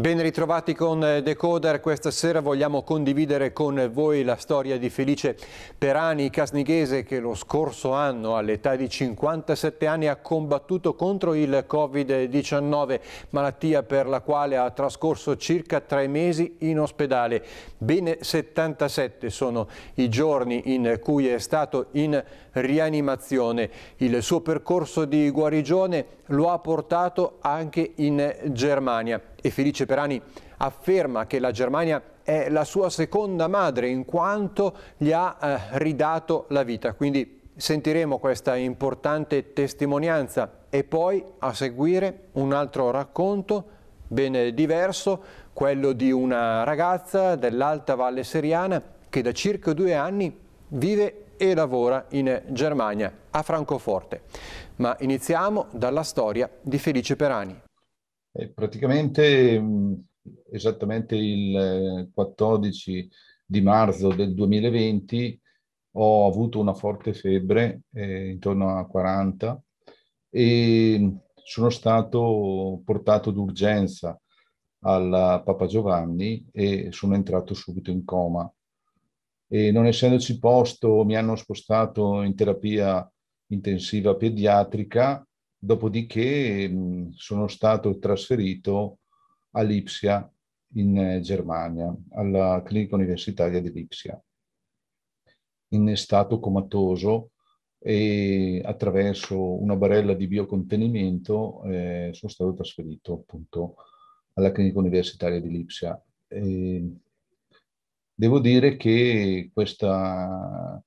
Ben ritrovati con eh, Decoder, questa sera vogliamo condividere con voi la storia di Felice Perani Casnighese che lo scorso anno all'età di 57 anni ha combattuto contro il Covid-19, malattia per la quale ha trascorso circa tre mesi in ospedale. Bene 77 sono i giorni in cui è stato in rianimazione. Il suo percorso di guarigione lo ha portato anche in Germania. E Felice Perani afferma che la Germania è la sua seconda madre in quanto gli ha eh, ridato la vita. Quindi sentiremo questa importante testimonianza e poi a seguire un altro racconto ben diverso, quello di una ragazza dell'Alta Valle Seriana che da circa due anni vive e lavora in Germania, a Francoforte. Ma iniziamo dalla storia di Felice Perani. E praticamente mh, mm, esattamente il 14 eh, di marzo del 2020 ho avuto una forte febbre, eh, intorno a 40, e sono stato portato d'urgenza al Papa Giovanni e sono entrato subito in coma. E non essendoci posto, mi hanno spostato in terapia intensiva pediatrica dopodiché sono stato trasferito a Lipsia in eh, Germania, alla clinica universitaria di Lipsia, in stato comatoso e attraverso una barella di biocontenimento eh, sono stato trasferito appunto alla clinica universitaria di Lipsia. E devo dire che questa,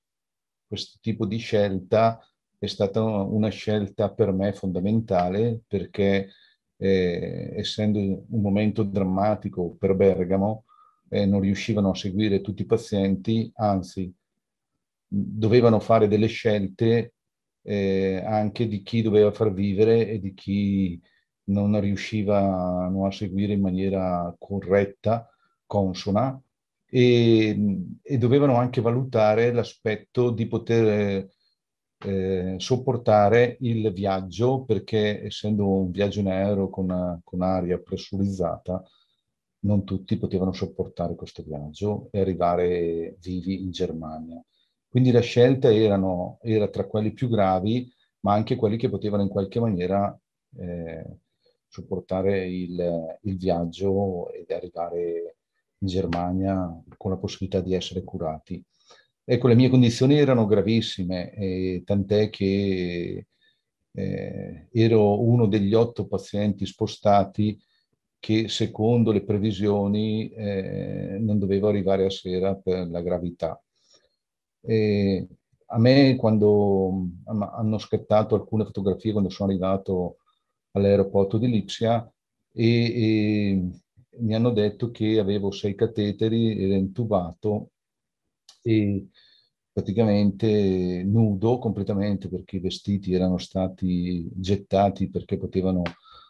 questo tipo di scelta è stata una scelta per me fondamentale perché eh, essendo un momento drammatico per Bergamo eh, non riuscivano a seguire tutti i pazienti, anzi dovevano fare delle scelte eh, anche di chi doveva far vivere e di chi non riusciva a seguire in maniera corretta, consona, e, e dovevano anche valutare l'aspetto di poter eh, sopportare il viaggio perché essendo un viaggio in aereo con, una, con aria pressurizzata non tutti potevano sopportare questo viaggio e arrivare vivi in Germania. Quindi la scelta erano, era tra quelli più gravi, ma anche quelli che potevano in qualche maniera eh, supportare il, il, viaggio ed arrivare in Germania con la possibilità di essere curati. Ecco, le mie condizioni erano gravissime, eh, tant'è che eh, ero uno degli otto pazienti spostati che secondo le previsioni eh, non dovevo arrivare a sera per la gravità. E a me quando mm, hanno scattato alcune fotografie quando sono arrivato all'aeroporto di Lipsia e, e mi hanno detto che avevo sei cateteri, ero intubato rimasti praticamente nudo completamente perché i vestiti erano stati gettati perché potevano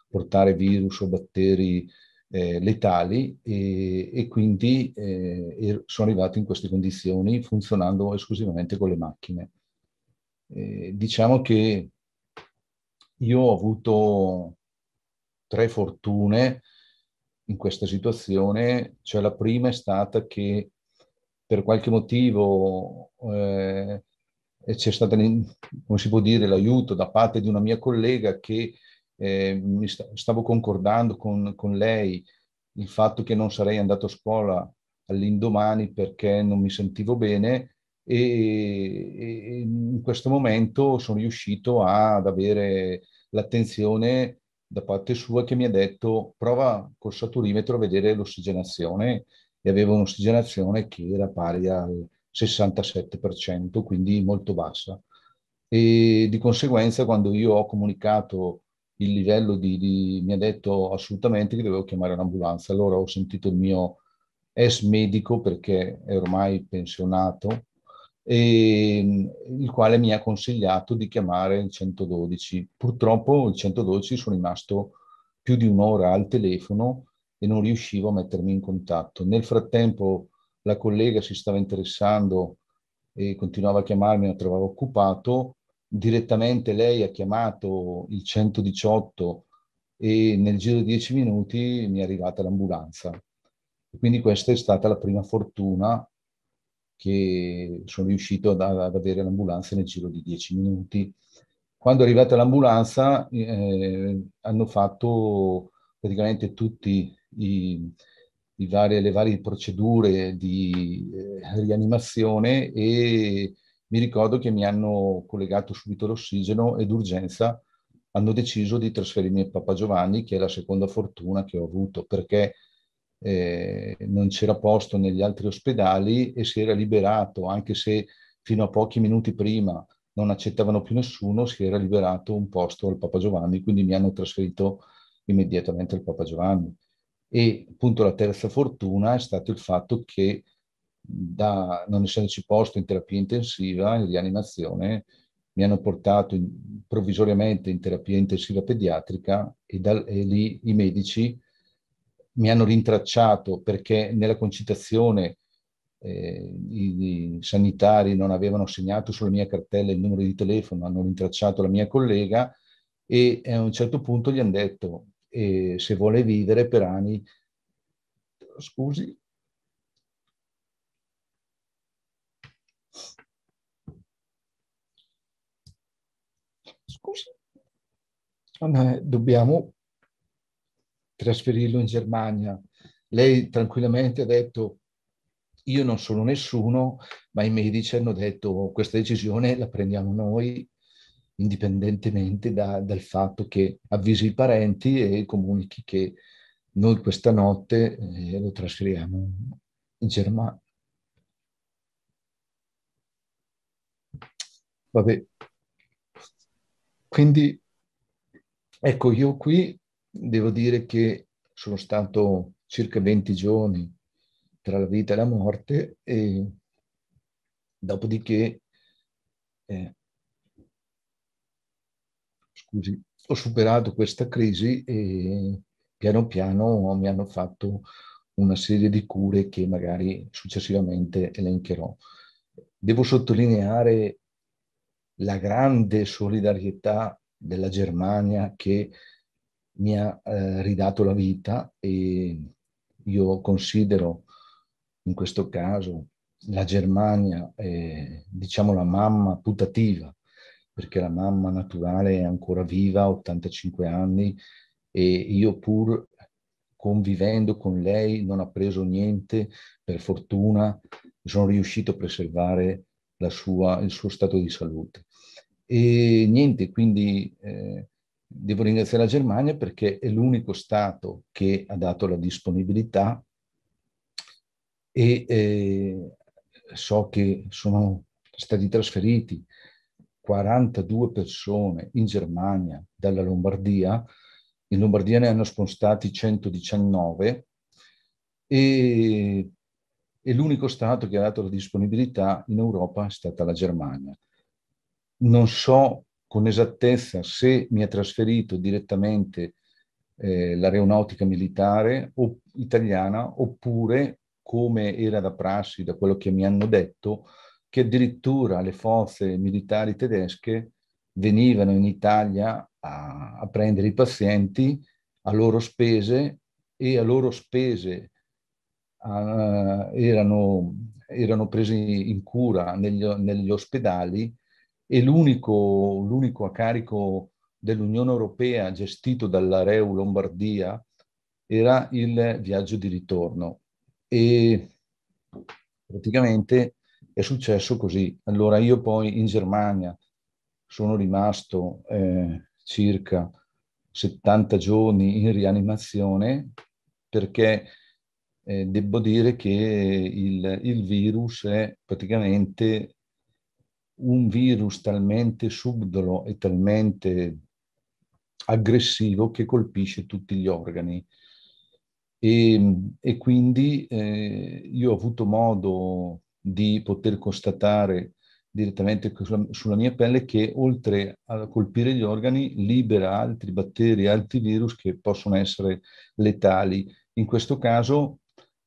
portare virus o batteri eh, letali e, e quindi eh, er-, sono arrivato in queste condizioni funzionando esclusivamente con le macchine. Eh, diciamo che io ho avuto tre fortune in questa situazione, cioè la prima è stata che per qualche motivo eh, c'è stato, come si può dire, l'aiuto da parte di una mia collega che eh, stavo concordando con, con lei il fatto che non sarei andato a scuola all'indomani perché non mi sentivo bene e, e, in questo momento sono riuscito ad avere l'attenzione da parte sua che mi ha detto prova col saturimetro a vedere l'ossigenazione e aveva un'ossigenazione che era pari al 67%, quindi molto bassa. E di conseguenza quando io ho comunicato il livello di, di mi ha detto assolutamente che dovevo chiamare un'ambulanza, allora ho sentito il mio ex medico perché è ormai pensionato, e, mm, il quale mi ha consigliato di chiamare il 112. Purtroppo il 112 sono rimasto più di un'ora al telefono e non riuscivo a mettermi in contatto. Nel frattempo la collega si stava interessando e continuava a chiamarmi, la trovavo occupato. Direttamente lei ha chiamato il 118 e nel giro di 10 minuti mi è arrivata l'ambulanza. Quindi questa è stata la prima fortuna che sono riuscito ad, ad avere l'ambulanza nel giro di 10 minuti. Quando è arrivata l'ambulanza eh, hanno fatto praticamente tutti i, i varie, le varie procedure di eh, rianimazione e mi ricordo che mi hanno collegato subito l'ossigeno ed urgenza hanno deciso di trasferirmi a Papa Giovanni, che è la seconda fortuna che ho avuto, perché eh, non c'era posto negli altri ospedali e si era liberato, anche se fino a pochi minuti prima non accettavano più nessuno, si era liberato un posto al Papa Giovanni, quindi mi hanno trasferito immediatamente al Papa Giovanni. E appunto la terza fortuna è stato il fatto che, da, non essendoci posto in terapia intensiva, in rianimazione, mi hanno portato in, provvisoriamente in terapia intensiva pediatrica e, dal, e lì i medici mi hanno rintracciato perché nella concitazione eh, i, i, sanitari non avevano segnato sulla mia cartella il numero di telefono, hanno rintracciato la mia collega e eh, a un certo punto gli hanno detto e se vuole vivere per anni, scusi, scusi, ma dobbiamo trasferirlo in Germania. Lei tranquillamente ha detto io non sono nessuno, ma i medici hanno detto questa decisione la prendiamo noi indipendentemente da, dal fatto che avvisi i parenti e comunichi che noi questa notte eh, lo trasferiamo in Germania. Vabbè, quindi ecco, io qui devo dire che sono stato circa 20 giorni tra la vita e la morte e dopodiché eh, scusi, ho superato questa crisi e piano piano mi hanno fatto una serie di cure che magari successivamente elencherò. Devo sottolineare la grande solidarietà della Germania che mi ha eh, ridato la vita e io considero in questo caso la Germania, eh, diciamo la mamma putativa perché la mamma naturale è ancora viva, 85 anni, e io pur convivendo con lei non ha preso niente, per fortuna sono riuscito a preservare sua, il suo stato di salute. E niente, quindi eh, devo ringraziare la Germania perché è l'unico Stato che ha dato la disponibilità e eh, so che sono stati trasferiti 42 persone in Germania dalla Lombardia, in Lombardia ne hanno spostati 119 e, e l'unico Stato che ha dato la disponibilità in Europa è stata la Germania. Non so con esattezza se mi ha trasferito direttamente eh, l'aeronautica militare o, italiana oppure come era da prassi, da quello che mi hanno detto, che addirittura le forze militari tedesche venivano in Italia a, a prendere i pazienti a loro spese e a loro spese a, erano, erano, presi in cura negli, negli ospedali e l'unico, l'unico a carico dell'Unione Europea gestito dalla Reu Lombardia era il viaggio di ritorno e praticamente è successo così. Allora io poi in Germania sono rimasto eh, circa 70 giorni in rianimazione perché eh, devo dire che il, il virus è praticamente un virus talmente subdolo e talmente aggressivo che colpisce tutti gli organi. E, e quindi eh, io ho avuto modo di poter constatare direttamente sulla mia pelle che oltre a colpire gli organi libera altri batteri, altri virus che possono essere letali. In questo caso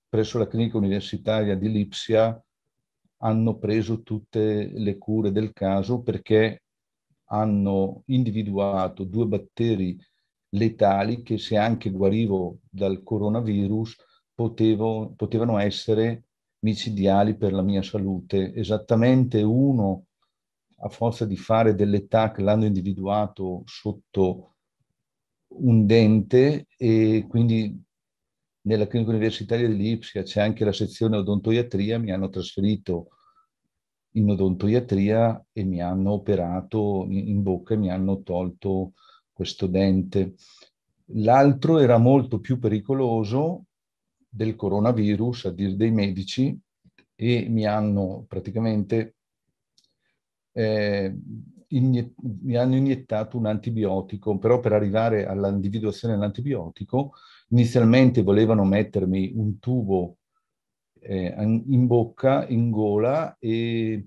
presso la clinica universitaria di Lipsia hanno preso tutte le cure del caso perché hanno individuato due batteri letali che se anche guarivo dal coronavirus potevo, potevano essere micidiali per la mia salute, esattamente uno a forza di fare dell'età che l'hanno individuato sotto un dente e quindi nella clinica universitaria di Lipsia c'è anche la sezione odontoiatria, mi hanno trasferito in odontoiatria e mi hanno operato in bocca e mi hanno tolto questo dente. L'altro era molto più pericoloso del coronavirus, a dire dei medici, e mi hanno praticamente eh, inie- mi hanno iniettato un antibiotico, però per arrivare all'individuazione dell'antibiotico inizialmente volevano mettermi un tubo eh, in bocca, in gola e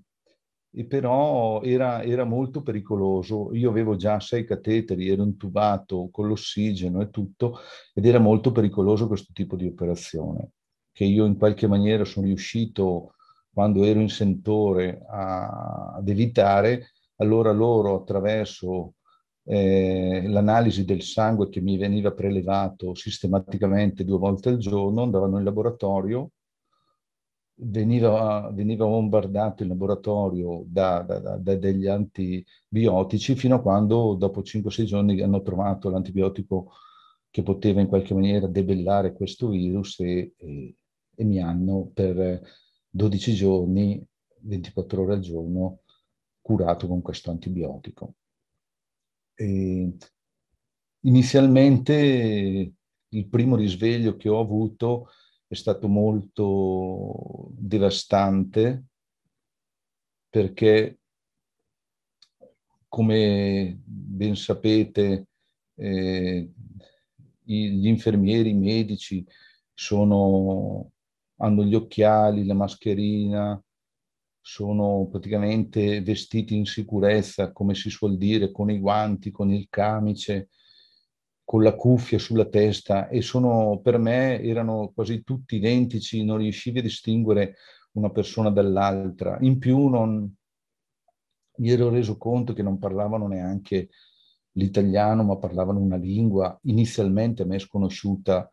e però era, era, molto pericoloso. Io avevo già sei cateteri, ero intubato con l'ossigeno e tutto, ed era molto pericoloso questo tipo di operazione, che io in qualche maniera sono riuscito, quando ero in sentore, a, ad evitare. Allora loro, attraverso eh, l'analisi del sangue che mi veniva prelevato sistematicamente due volte al giorno, andavano in laboratorio, veniva, veniva bombardato il laboratorio da, da, da, da, degli antibiotici fino a quando dopo 5-6 giorni hanno trovato l'antibiotico che poteva in qualche maniera debellare questo virus e, e, e mi hanno per 12 giorni, 24 ore al giorno, curato con questo antibiotico. E inizialmente il primo risveglio che ho avuto è stato molto devastante perché, come ben sapete, eh, gli infermieri, i medici sono, hanno gli occhiali, la mascherina, sono praticamente vestiti in sicurezza, come si suol dire, con i guanti, con il camice, con la cuffia sulla testa e sono, per me erano quasi tutti identici, non riuscivi a distinguere una persona dall'altra. In più non, mi ero reso conto che non parlavano neanche l'italiano, ma parlavano una lingua inizialmente a me sconosciuta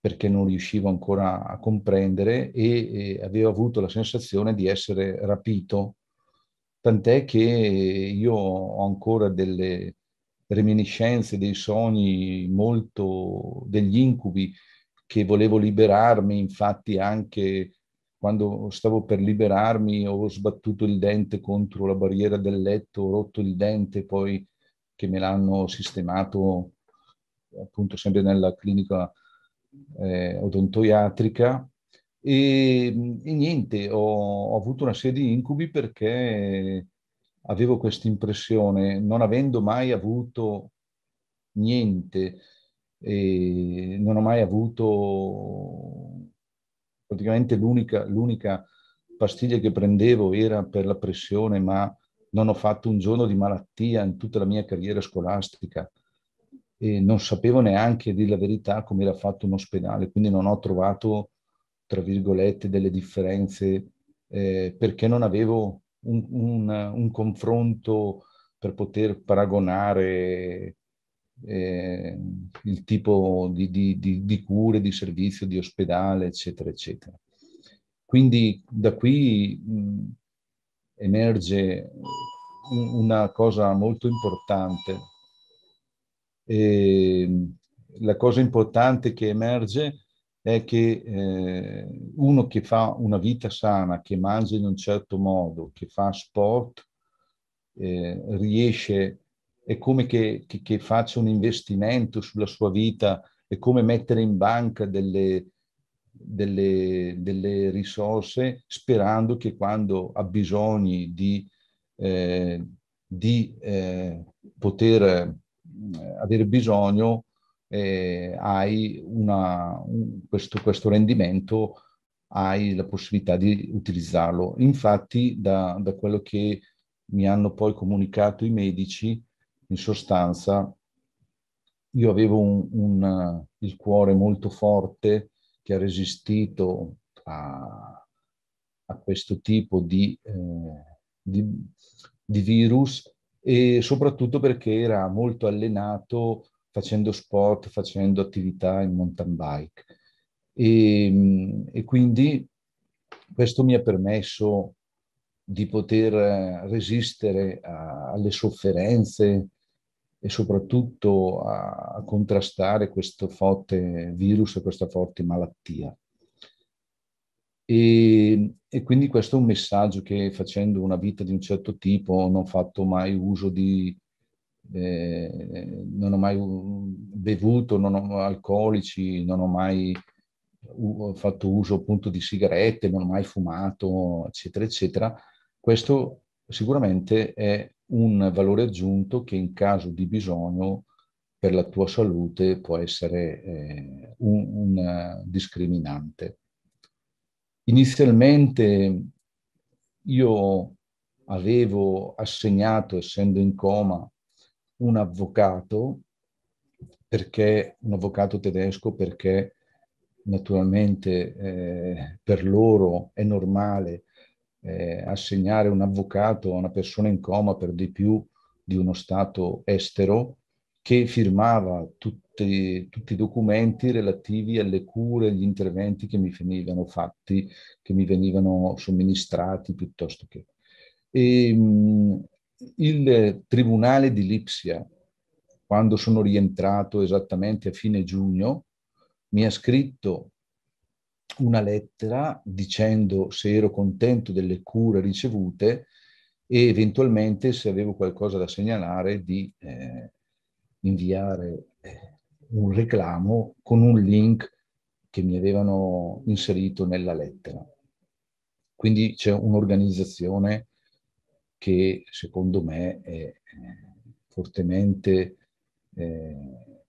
perché non riuscivo ancora a comprendere e, e avevo avuto la sensazione di essere rapito, tant'è che io ho ancora delle reminiscenze, dei sogni molto, degli incubi che volevo liberarmi, infatti anche quando stavo per liberarmi ho sbattuto il dente contro la barriera del letto, ho rotto il dente poi che me l'hanno sistemato appunto sempre nella clinica eh, odontoiatrica e, e niente, ho, ho, avuto una serie di incubi perché avevo questa impressione, non avendo mai avuto niente, eh, non ho mai avuto praticamente l'unica, l'unica pastiglia che prendevo era per la pressione, ma non ho fatto un giorno di malattia in tutta la mia carriera scolastica e non sapevo neanche, dire la verità, come era fatto un ospedale, quindi non ho trovato, tra virgolette, delle differenze eh, perché non avevo un, un, un confronto per poter paragonare eh, il tipo di, di, di, di, cure, di servizio, di ospedale, eccetera, eccetera. Quindi da qui mh, emerge una cosa molto importante. E la cosa importante che emerge è è che eh, uno che fa una vita sana, che mangia in un certo modo, che fa sport, eh, riesce, è come che, che, che, faccia un investimento sulla sua vita, è come mettere in banca delle, delle, delle risorse sperando che quando ha bisogno di, eh, di eh, poter eh, avere bisogno eh, hai una, un, questo, questo, rendimento, hai la possibilità di utilizzarlo. Infatti, da, da quello che mi hanno poi comunicato i medici, in sostanza, io avevo un, un, il cuore molto forte che ha resistito a, a questo tipo di, eh, di, di, virus e soprattutto perché era molto allenato facendo sport, facendo attività in mountain bike. E, ehm, e quindi questo mi ha permesso di poter eh, resistere a, alle sofferenze e soprattutto a, a contrastare questo forte virus e questa forte malattia. E, ehm, e, quindi questo è un messaggio che facendo una vita di un certo tipo non ho fatto mai uso di eh, non ho mai bevuto non ho, alcolici, non ho mai fatto uso appunto di sigarette, non ho mai fumato, eccetera, eccetera. Questo sicuramente è un valore aggiunto che in caso di bisogno per la tua salute può essere eh, un, un discriminante. Inizialmente io avevo assegnato, essendo in coma, un avvocato, perché, un avvocato tedesco perché naturalmente eh, per loro è normale eh, assegnare un avvocato a una persona in coma per di più di uno Stato estero che firmava tutti, tutti i documenti relativi alle cure, agli interventi che mi venivano fatti, che mi venivano somministrati piuttosto che... E, mm, il tribunale di Lipsia, quando sono rientrato esattamente a fine giugno, mi ha scritto una lettera dicendo se ero contento delle cure ricevute e eventualmente se avevo qualcosa da segnalare di eh, inviare eh, un reclamo con un link che mi avevano inserito nella lettera. Quindi c'è un'organizzazione che secondo me è fortemente, eh,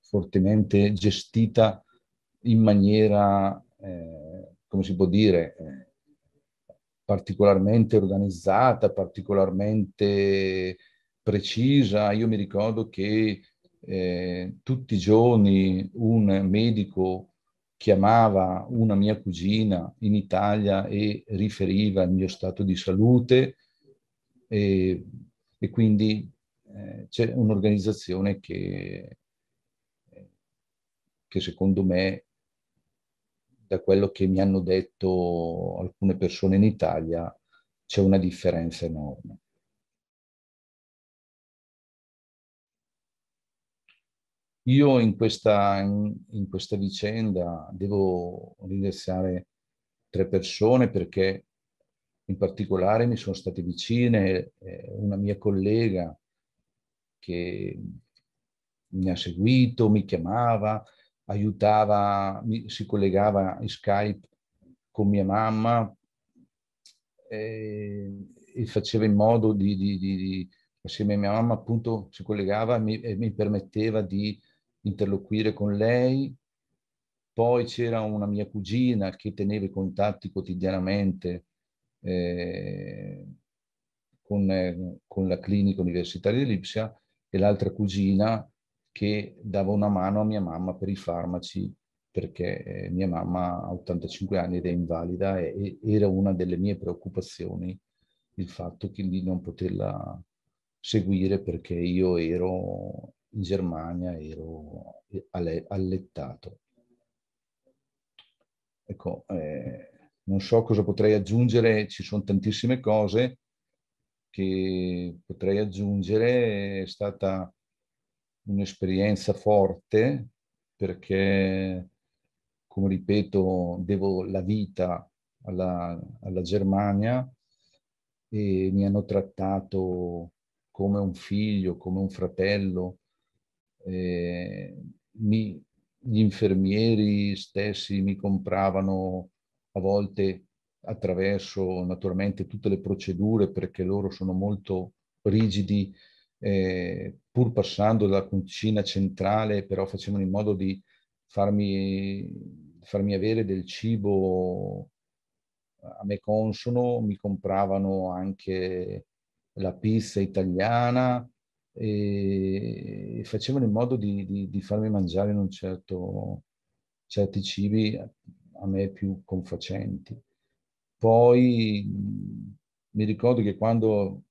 fortemente gestita in maniera, eh, come si può dire, eh, particolarmente organizzata, particolarmente precisa. Io mi ricordo che eh, tutti i giorni un medico chiamava una mia cugina in Italia e riferiva il mio stato di salute e, e quindi eh, c'è un'organizzazione che, che secondo me, da quello che mi hanno detto alcune persone in Italia, c'è una differenza enorme. Io in questa, in, in questa vicenda devo ringraziare tre persone perché in particolare mi sono state vicine eh, una mia collega che mi ha seguito, mi chiamava, aiutava, mi, si collegava in Skype con mia mamma eh, e, faceva in modo di, di, di, di, assieme a mia mamma appunto si collegava e mi, e mi permetteva di interloquire con lei. Poi c'era una mia cugina che teneva i contatti quotidianamente eh, con, eh, con, la clinica universitaria di Lipsia e l'altra cugina che dava una mano a mia mamma per i farmaci perché eh, mia mamma ha 85 anni ed è invalida e, e era una delle mie preoccupazioni il fatto che, di non poterla seguire perché io ero in Germania ero allettato. Ecco, eh, non so cosa potrei aggiungere, ci sono tantissime cose che potrei aggiungere, è stata un'esperienza forte perché, come ripeto, devo la vita alla, alla Germania e mi hanno trattato come un figlio, come un fratello, eh, mi, gli infermieri stessi mi compravano a volte attraverso naturalmente tutte le procedure perché loro sono molto rigidi, eh, pur passando dalla cucina centrale, però facevano in modo di farmi, farmi avere del cibo a me consono, mi compravano anche la pizza italiana, e, facevano in modo di, di, di farmi mangiare in un certo, certi cibi a me più confacenti. Poi mi ricordo che quando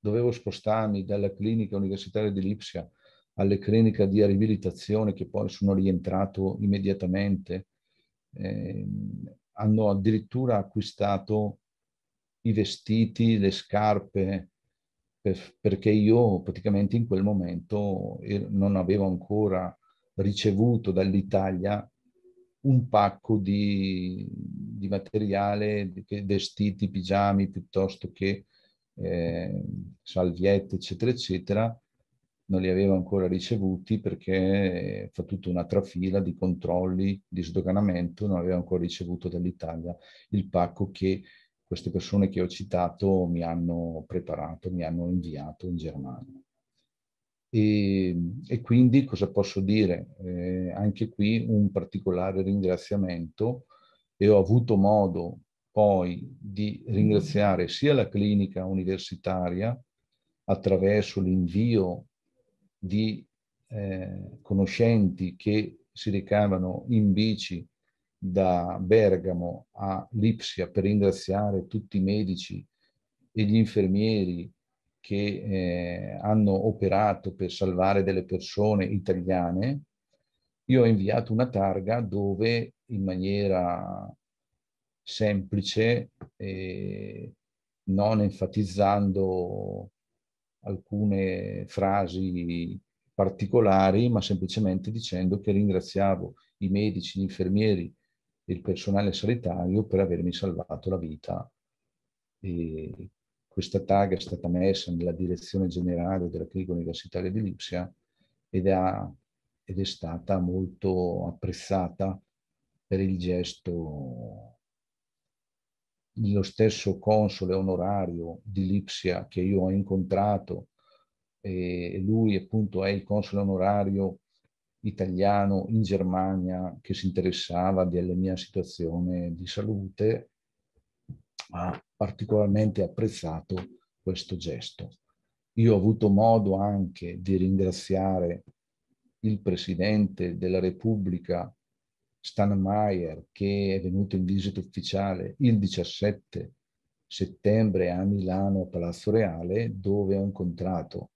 dovevo spostarmi dalla clinica universitaria di Lipsia alle cliniche di riabilitazione che poi sono rientrato immediatamente, eh, hanno addirittura acquistato i vestiti, le scarpe, per, perché io praticamente in quel momento er, non avevo ancora ricevuto dall'Italia un pacco di, di materiale, vestiti, pigiami, piuttosto che eh, salviette, eccetera, eccetera, non li avevo ancora ricevuti perché fa tutta una trafila di controlli, di sdoganamento, non avevo ancora ricevuto dall'Italia il pacco che queste persone che ho citato mi hanno preparato, mi hanno inviato in Germania. E, e quindi cosa posso dire? Eh, anche qui un particolare ringraziamento e ho avuto modo poi di ringraziare sia la clinica universitaria attraverso l'invio di eh, conoscenti che si recavano in bici da Bergamo a Lipsia per ringraziare tutti i medici e gli infermieri che eh, hanno operato per salvare delle persone italiane, io ho inviato una targa dove in maniera semplice, eh, non enfatizzando alcune frasi particolari, ma semplicemente dicendo che ringraziavo i medici, gli infermieri, il personale sanitario per avermi salvato la vita. E questa tag è stata messa nella direzione generale della clinica universitaria di Lipsia ed, ha, ed è stata molto apprezzata per il gesto lo stesso console onorario di Lipsia che io ho incontrato, e lui appunto è il console onorario italiano in Germania che si interessava della mia situazione di salute ha particolarmente apprezzato questo gesto. Io ho avuto modo anche di ringraziare il Presidente della Repubblica Steinmeier che è venuto in visita ufficiale il 17 settembre a Milano a Palazzo Reale dove ho incontrato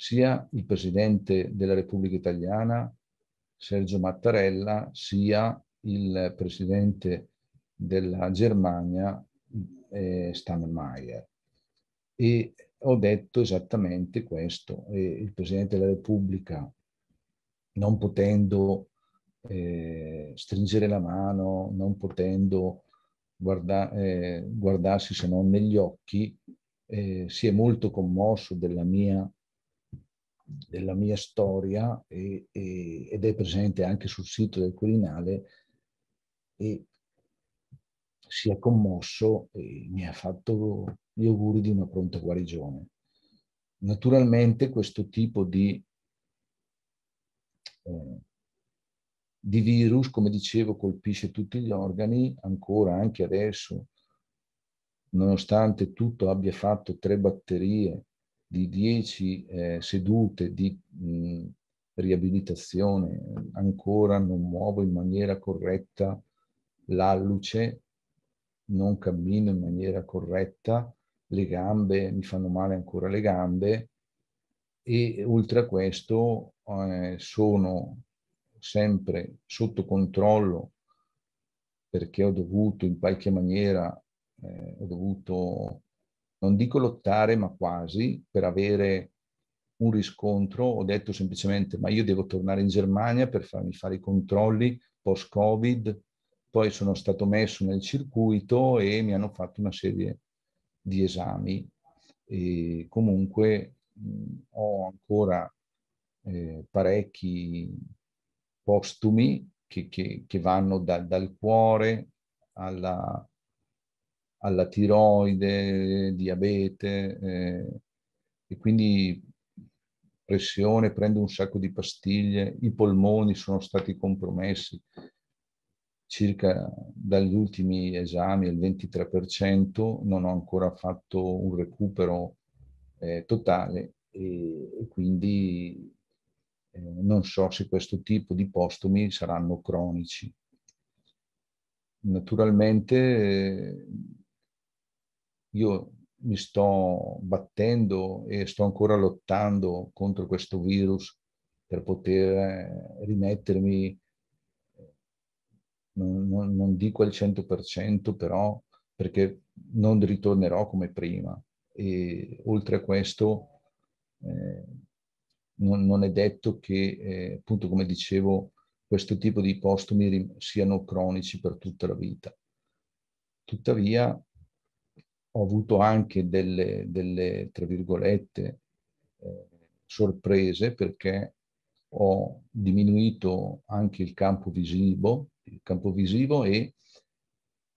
sia il Presidente della Repubblica Italiana, Sergio Mattarella, sia il Presidente della Germania, eh, Steinmeier. E ho detto esattamente questo. E il Presidente della Repubblica, non potendo eh, stringere la mano, non potendo guarda, eh, guardarsi se non negli occhi, eh, si è molto commosso della mia della mia storia e, e, ed è presente anche sul sito del Quirinale e si è commosso e mi ha fatto gli auguri di una pronta guarigione. Naturalmente questo tipo di, eh, di virus, come dicevo, colpisce tutti gli organi, ancora anche adesso, nonostante tutto abbia fatto tre batterie di 10 eh, sedute di mh, riabilitazione ancora non muovo in maniera corretta l'alluce, non cammino in maniera corretta, le gambe, mi fanno male ancora le gambe e oltre a questo eh, sono sempre sotto controllo perché ho dovuto in qualche maniera, eh, ho dovuto non dico lottare, ma quasi, per avere un riscontro, ho detto semplicemente ma io devo tornare in Germania per farmi fare i controlli post-Covid, poi sono stato messo nel circuito e mi hanno fatto una serie di esami e comunque mh, ho ancora eh, parecchi postumi che, che, che vanno da, dal cuore alla, alla tiroide, diabete eh, e quindi pressione, prende un sacco di pastiglie, i polmoni sono stati compromessi circa dagli ultimi esami il 23%, non ho ancora fatto un recupero eh, totale e, e quindi eh, non so se questo tipo di postumi saranno cronici. Naturalmente eh, io mi sto battendo e sto ancora lottando contro questo virus per poter eh, rimettermi, eh, non, non, dico al 100%, però perché non ritornerò come prima. E oltre a questo, eh, non, non, è detto che, eh, appunto come dicevo, questo tipo di postumi siano cronici per tutta la vita. Tuttavia, ho avuto anche delle, delle tra virgolette, eh, sorprese perché ho diminuito anche il campo visivo, il campo visivo e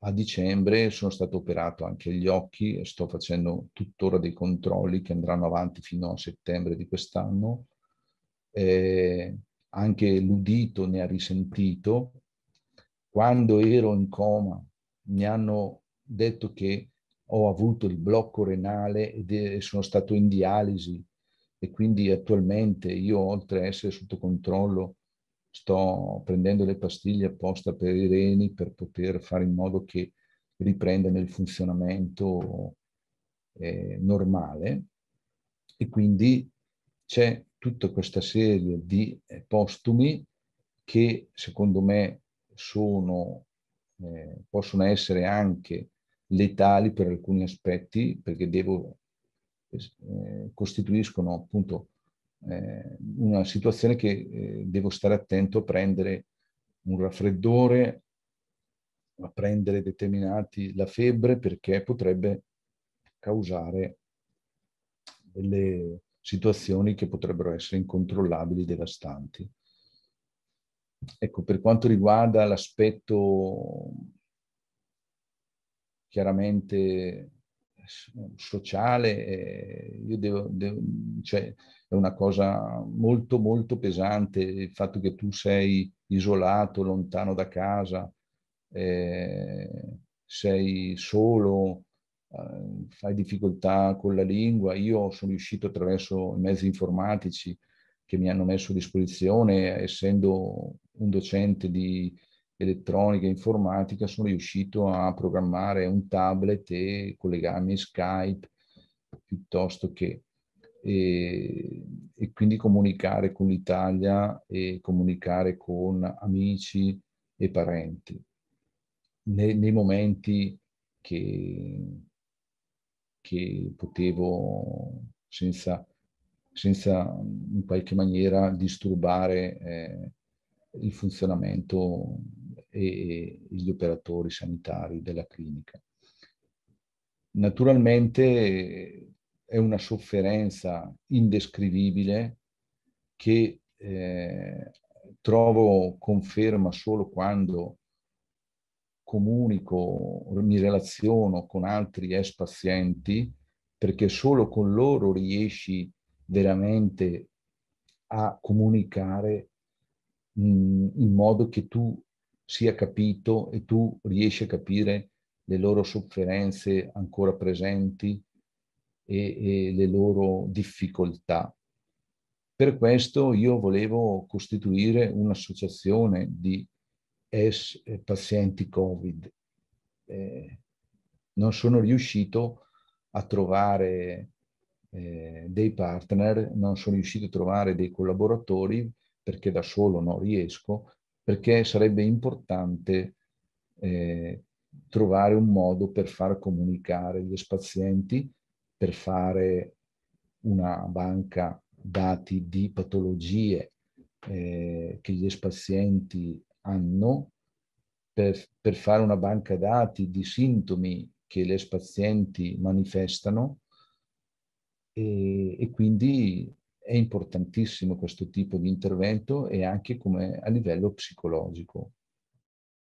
a dicembre sono stato operato anche agli occhi e sto facendo tuttora dei controlli che andranno avanti fino a settembre di quest'anno. Eh, anche l'udito ne ha risentito. Quando ero in coma mi hanno detto che ho avuto il blocco renale e sono stato in dialisi e quindi attualmente io oltre a essere sotto controllo sto prendendo le pastiglie apposta per i reni per poter fare in modo che riprenda nel funzionamento eh, normale e quindi c'è tutta questa serie di postumi che secondo me sono, eh, possono essere anche letali per alcuni aspetti, perché devo, eh, costituiscono appunto eh, una situazione che eh, devo stare attento a prendere un raffreddore, a prendere determinati, la febbre, perché potrebbe causare delle situazioni che potrebbero essere incontrollabili, devastanti. Ecco, per quanto riguarda l'aspetto chiaramente sociale, eh, io devo, devo, cioè, è una cosa molto molto pesante il fatto che tu sei isolato, lontano da casa, eh, sei solo, eh, fai difficoltà con la lingua. Io sono riuscito attraverso i mezzi informatici che mi hanno messo a disposizione, essendo un docente di elettronica, informatica, sono riuscito a programmare un tablet e collegarmi a Skype piuttosto che e, e, quindi comunicare con l'Italia e comunicare con amici e parenti nei, nei momenti che, che potevo senza, senza, in qualche maniera disturbare eh, il funzionamento e gli operatori sanitari della clinica. Naturalmente è una sofferenza indescrivibile che eh, trovo conferma solo quando comunico, mi relaziono con altri ex pazienti, perché solo con loro riesci veramente a comunicare mh, mm, in modo che tu sia capito e tu riesci a capire le loro sofferenze ancora presenti e, e le loro difficoltà. Per questo io volevo costituire un'associazione di S eh, pazienti Covid. Eh, non sono riuscito a trovare eh, dei partner, non sono riuscito a trovare dei collaboratori perché da solo non riesco, perché sarebbe importante eh, trovare un modo per far comunicare gli spazienti, per fare una banca dati di patologie eh, che gli spazienti hanno, per, per, fare una banca dati di sintomi che gli spazienti manifestano e, e quindi è importantissimo questo tipo di intervento e anche a livello psicologico.